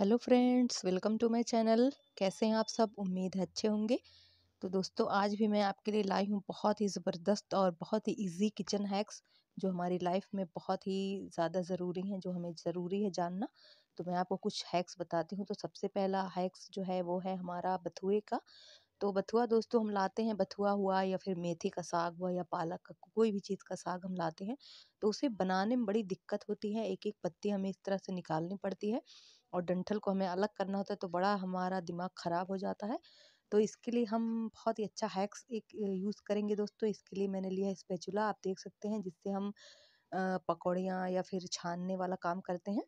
hello friends welcome to my channel कैसे हैं आप सब उम्मीद है अच्छे होंगे तो दोस्तों आज भी मैं आपके लिए लाई हूँ बहुत ही ज़बरदस्त और बहुत ही इजी किचन हैक्स जो हमारी लाइफ में बहुत ही ज़्यादा ज़रूरी हैं जो हमें ज़रूरी है जानना तो मैं आपको कुछ हैक्स बताती हूँ तो सबसे पहला हैक्स जो है वो है हमारा बथुए का तो बथुआ दोस्तों हम लाते हैं बथुआ हुआ या फिर मेथी का साग हुआ या पालक का कोई भी चीज़ का साग हम लाते हैं तो उसे बनाने में बड़ी दिक्कत होती है एक एक पत्ती हमें इस तरह से निकालनी पड़ती है और डंठल को हमें अलग करना होता है तो बड़ा हमारा दिमाग खराब हो जाता है तो इसके लिए हम बहुत ही अच्छा हैक्स एक यूज़ करेंगे दोस्तों इसके लिए मैंने लिया है स्पेचुला आप देख सकते हैं जिससे हम पकौड़ियाँ या फिर छानने वाला काम करते हैं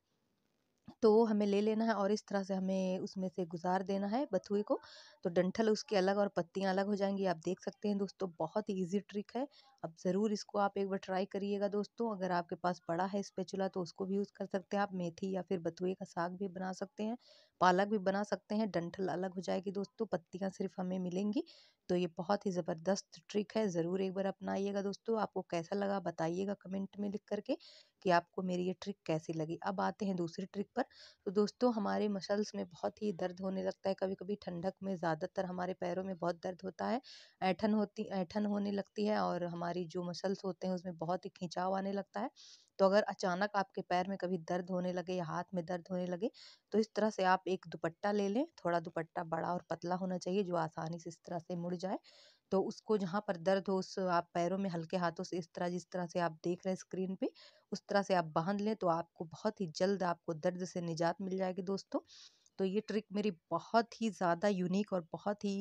तो हमें ले लेना है और इस तरह से हमें उसमें से गुजार देना है बथुए को तो डंठल उसके अलग और पत्तियाँ अलग हो जाएंगी आप देख सकते हैं दोस्तों बहुत ही ईजी ट्रिक है अब ज़रूर इसको आप एक बार ट्राई करिएगा दोस्तों अगर आपके पास पड़ा है स्पेचुला तो उसको भी यूज़ कर सकते हैं आप मेथी या फिर बथुए का साग भी बना सकते हैं पालक भी बना सकते हैं डंठल अलग हो जाएगी दोस्तों पत्तियाँ सिर्फ हमें मिलेंगी तो ये बहुत ही ज़बरदस्त ट्रिक है ज़रूर एक बार अपनाइएगा दोस्तों आपको कैसा लगा बताइएगा कमेंट में लिख करके कि आपको मेरी ये ट्रिक कैसी लगी अब आते हैं दूसरी ट्रिक पर तो दोस्तों हमारे मसल्स में बहुत ही दर्द होने लगता है कभी कभी ठंडक में ज़्यादातर हमारे पैरों में बहुत दर्द होता है ऐठन होती ऐठन होने लगती है और हमारी जो मसल्स होते हैं उसमें बहुत ही खिंचाव आने लगता है तो अगर अचानक आपके पैर में कभी दर्द होने लगे या हाथ में दर्द होने लगे तो इस तरह से आप एक दुपट्टा ले लें थोड़ा दुपट्टा बड़ा और पतला होना चाहिए जो आसानी से इस तरह से मुड़ जाए तो उसको जहाँ पर दर्द हो उस आप पैरों में हल्के हाथों से इस तरह जिस तरह से आप देख रहे हैं स्क्रीन पे उस तरह से आप बांध लें तो आपको बहुत ही जल्द आपको दर्द से निजात मिल जाएगी दोस्तों तो ये ट्रिक मेरी बहुत ही ज़्यादा यूनिक और बहुत ही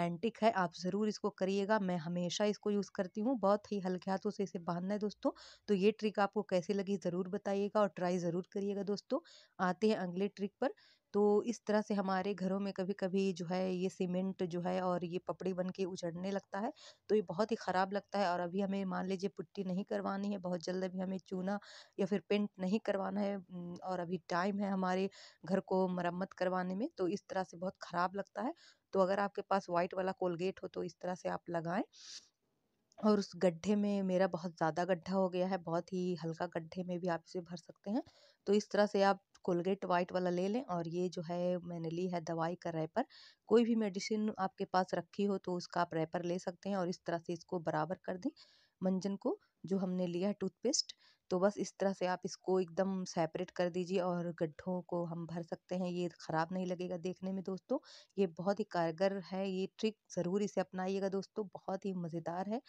एंटिक है आप ज़रूर इसको करिएगा मैं हमेशा इसको यूज़ करती हूँ बहुत ही हल्के हाथों से इसे बांधना है दोस्तों तो ये ट्रिक आपको कैसे लगी ज़रूर बताइएगा और ट्राई ज़रूर करिएगा दोस्तों आते हैं अगले ट्रिक पर तो इस तरह से हमारे घरों में कभी कभी जो है ये सीमेंट जो है और ये पपड़ी बन के उजड़ने लगता है तो ये बहुत ही ख़राब लगता है और अभी हमें मान लीजिए पुट्टी नहीं करवानी है बहुत जल्द अभी हमें चूना या फिर पेंट नहीं करवाना है और अभी टाइम है हमारे घर को मरम्मत करवाने में तो इस तरह से बहुत ख़राब लगता है तो अगर आपके पास वाइट वाला कोलगेट हो तो इस तरह से आप लगाएं और उस गड्ढे में मेरा बहुत ज़्यादा गड्ढा हो गया है बहुत ही हल्का गड्ढे में भी आप इसे भर सकते हैं तो इस तरह से आप कोलगेट वाइट वाला ले लें और ये जो है मैंने ली है दवाई का रैपर कोई भी मेडिसिन आपके पास रखी हो तो उसका आप रैपर ले सकते हैं और इस तरह से इसको बराबर कर दें मंजन को जो हमने लिया है टूथपेस्ट तो बस इस तरह से आप इसको एकदम सेपरेट कर दीजिए और गड्ढों को हम भर सकते हैं ये ख़राब नहीं लगेगा देखने में दोस्तों ये बहुत ही कारगर है ये ट्रिक ज़रूर इसे अपनाइएगा दोस्तों बहुत ही मज़ेदार है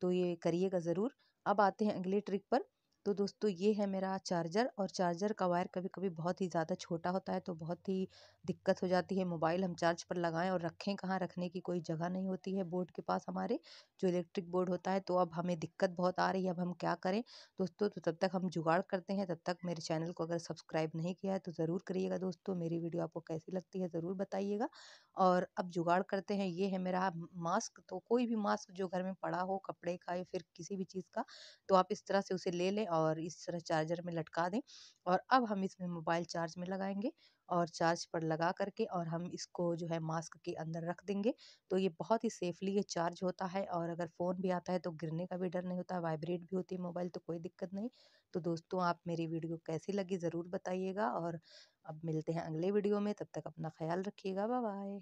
तो ये करिएगा ज़रूर अब आते हैं अगले ट्रिक पर तो दोस्तों ये है मेरा चार्जर और चार्जर का वायर कभी कभी बहुत ही ज़्यादा छोटा होता है तो बहुत ही दिक्कत हो जाती है मोबाइल हम चार्ज पर लगाएं और रखें कहाँ रखने की कोई जगह नहीं होती है बोर्ड के पास हमारे जो इलेक्ट्रिक बोर्ड होता है तो अब हमें दिक्कत बहुत आ रही है अब हम क्या करें दोस्तों तो तब तक हम जुगाड़ करते हैं तब तक मेरे चैनल को अगर सब्सक्राइब नहीं किया है तो ज़रूर करिएगा दोस्तों मेरी वीडियो आपको कैसी लगती है ज़रूर बताइएगा और अब जुगाड़ करते हैं ये है मेरा मास्क तो कोई भी मास्क जो घर में पड़ा हो कपड़े का या फिर किसी भी चीज़ का तो आप इस तरह से उसे ले लें और इस तरह चार्जर में लटका दें और अब हम इसमें मोबाइल चार्ज में लगाएंगे और चार्ज पर लगा करके और हम इसको जो है मास्क के अंदर रख देंगे तो ये बहुत ही सेफली ये चार्ज होता है और अगर फ़ोन भी आता है तो गिरने का भी डर नहीं होता वाइब्रेट भी होती है मोबाइल तो कोई दिक्कत नहीं तो दोस्तों आप मेरी वीडियो कैसी लगी ज़रूर बताइएगा और अब मिलते हैं अगले वीडियो में तब तक अपना ख्याल रखिएगा बाय